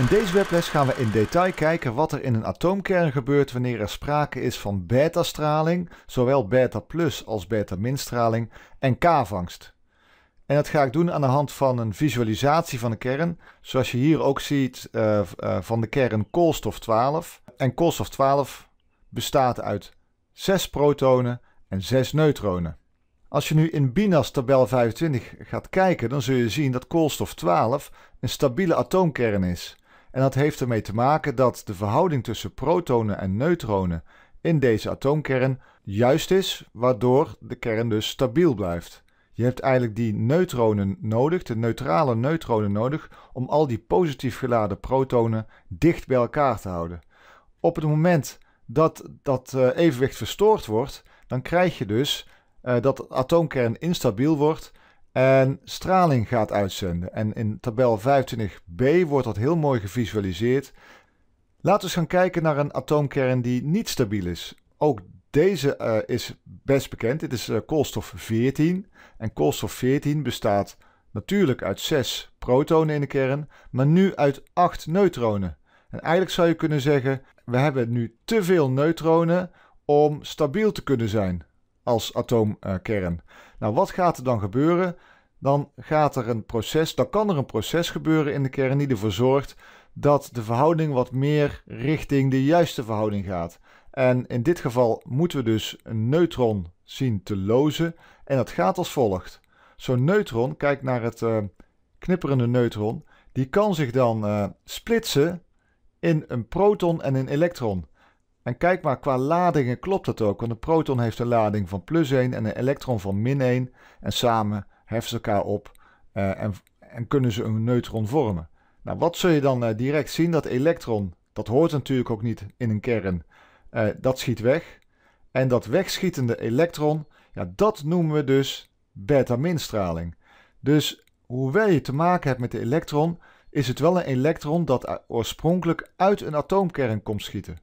In deze webles gaan we in detail kijken wat er in een atoomkern gebeurt wanneer er sprake is van beta-straling, zowel beta-plus als beta-min-straling en k-vangst. En dat ga ik doen aan de hand van een visualisatie van de kern, zoals je hier ook ziet eh, eh, van de kern koolstof 12. En koolstof 12 bestaat uit 6 protonen en 6 neutronen. Als je nu in Binas tabel 25 gaat kijken, dan zul je zien dat koolstof 12 een stabiele atoomkern is. En dat heeft ermee te maken dat de verhouding tussen protonen en neutronen in deze atoomkern juist is, waardoor de kern dus stabiel blijft. Je hebt eigenlijk die neutronen nodig, de neutrale neutronen nodig, om al die positief geladen protonen dicht bij elkaar te houden. Op het moment dat dat eh, evenwicht verstoord wordt, dan krijg je dus eh, dat de atoomkern instabiel wordt en straling gaat uitzenden. En in tabel 25b wordt dat heel mooi gevisualiseerd. Laten we eens gaan kijken naar een atoomkern die niet stabiel is. Ook deze eh, is best bekend. Dit is eh, koolstof 14. En koolstof 14 bestaat natuurlijk uit 6 protonen in de kern, maar nu uit 8 neutronen. En eigenlijk zou je kunnen zeggen, we hebben nu te veel neutronen om stabiel te kunnen zijn als atoomkern. Nou, wat gaat er dan gebeuren? Dan gaat er een proces, dan kan er een proces gebeuren in de kern die ervoor zorgt dat de verhouding wat meer richting de juiste verhouding gaat. En in dit geval moeten we dus een neutron zien te lozen. En dat gaat als volgt. Zo'n neutron, kijk naar het eh, knipperende neutron, die kan zich dan eh, splitsen in een proton en een elektron. En kijk maar, qua ladingen klopt dat ook, want een proton heeft een lading van plus 1 en een elektron van min 1. En samen heffen ze elkaar op eh, en, en, kunnen ze een neutron vormen. Nou, wat zul je dan eh, direct zien? Dat elektron, dat hoort natuurlijk ook niet in een kern, eh, dat schiet weg. En dat wegschietende elektron, ja, dat noemen we dus beta-minstraling. Dus hoewel je te maken hebt met de elektron, is het wel een elektron dat oorspronkelijk uit een atoomkern komt schieten.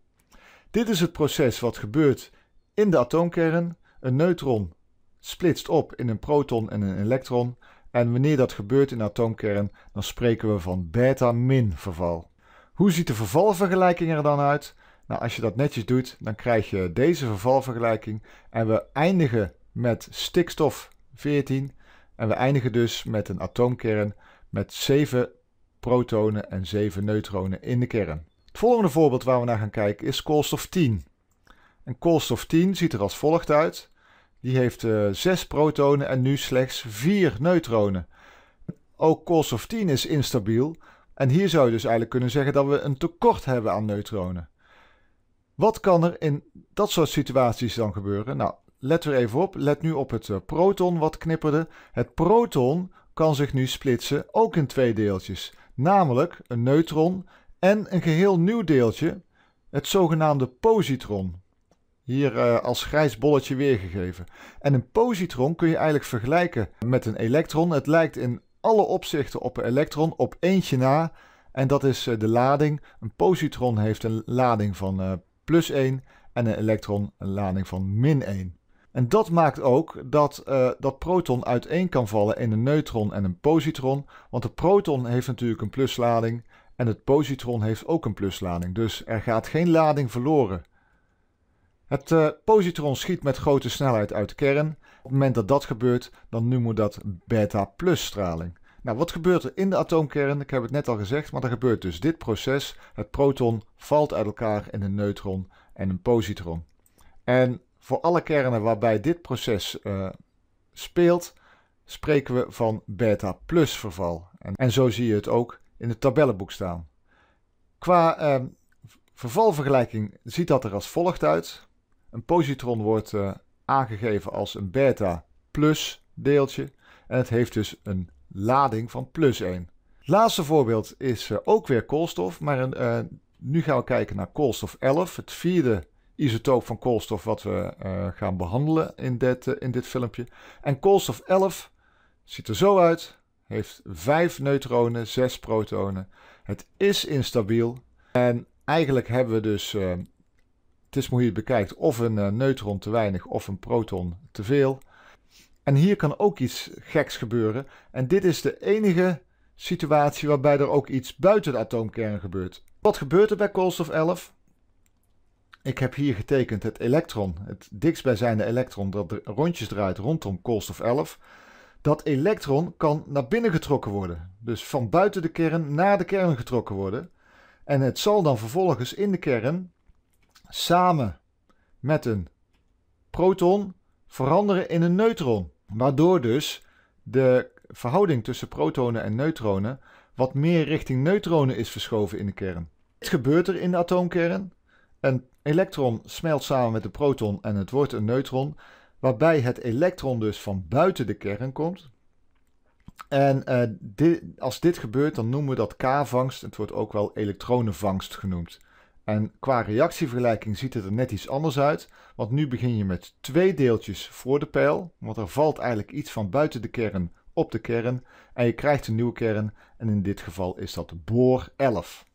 Dit is het proces wat gebeurt in de atoomkern. Een neutron splitst op in een proton en een elektron. En wanneer dat gebeurt in de atoomkern, dan spreken we van beta-min verval. Hoe ziet de vervalvergelijking er dan uit? Nou, als je dat netjes doet, dan krijg je deze vervalvergelijking. En we eindigen met stikstof 14. En we eindigen dus met een atoomkern met 7 protonen en 7 neutronen in de kern volgende voorbeeld waar we naar gaan kijken is koolstof 10. En koolstof 10 ziet er als volgt uit. Die heeft uh, eh, 6 protonen en nu slechts 4 neutronen. Ook koolstof 10 is instabiel. En hier zou je dus eigenlijk kunnen zeggen dat we een tekort hebben aan neutronen. Wat kan er in dat soort situaties dan gebeuren? Nou, let er even op. Let nu op het eh, proton wat knipperde. Het proton kan zich nu splitsen ook in twee deeltjes. Namelijk een neutron en een geheel nieuw deeltje, het zogenaamde positron. Hier eh, als grijs bolletje weergegeven. En een positron kun je eigenlijk vergelijken met een elektron. Het lijkt in alle opzichten op een elektron op eentje na. En dat is eh, de lading. Een positron heeft een lading van eh, plus 1 en een elektron een lading van min 1. En dat maakt ook dat dat proton uiteen kan vallen in een neutron en een positron. Want de proton heeft natuurlijk een pluslading en het positron heeft ook een pluslading, dus er gaat geen lading verloren. Het eh, positron schiet met grote snelheid uit de kern. Op het moment dat dat gebeurt, dan noemen we dat beta plusstraling Nou, wat gebeurt er in de atoomkern? Ik heb het net al gezegd, maar er gebeurt dus dit proces. Het proton valt uit elkaar in een neutron en een positron. En voor alle kernen waarbij dit proces eh, speelt, spreken we van beta plus verval. En, en zo zie je het ook in het tabellenboek staan. Qua ehm, vervalvergelijking ziet dat er als volgt uit. Een positron wordt eh, aangegeven als een beta plus deeltje en het heeft dus een lading van plus 1. Laatste voorbeeld is eh, ook weer koolstof, maar een, eh, nu gaan we kijken naar koolstof 11, het vierde isotoop van koolstof wat we eh, gaan behandelen in dit, eh, in dit filmpje. En koolstof 11 ziet er zo uit heeft 5 neutronen, 6 protonen. Het is instabiel. En eigenlijk hebben we dus, eh, het is hoe je het bekijkt, of een eh, neutron te weinig of een proton te veel. En hier kan ook iets geks gebeuren. En dit is de enige situatie waarbij er ook iets buiten de atoomkern gebeurt. Wat gebeurt er bij koolstof 11? Ik heb hier getekend het elektron, het dichtstbijzijnde elektron dat rondjes draait rondom koolstof 11. Dat elektron kan naar binnen getrokken worden. Dus van buiten de kern naar de kern getrokken worden. En het zal dan vervolgens in de kern samen met een proton veranderen in een neutron. Waardoor dus de verhouding tussen protonen en neutronen wat meer richting neutronen is verschoven in de kern. Dit gebeurt er in de atoomkern. Een elektron smelt samen met een proton en het wordt een neutron waarbij het elektron dus van buiten de kern komt. En eh, als dit gebeurt, dan noemen we dat K-vangst. Het wordt ook wel elektronenvangst genoemd. En qua reactievergelijking ziet het er net iets anders uit. Want nu begin je met twee deeltjes voor de pijl. Want er valt eigenlijk iets van buiten de kern op de kern. En je krijgt een nieuwe kern. En in dit geval is dat boor 11.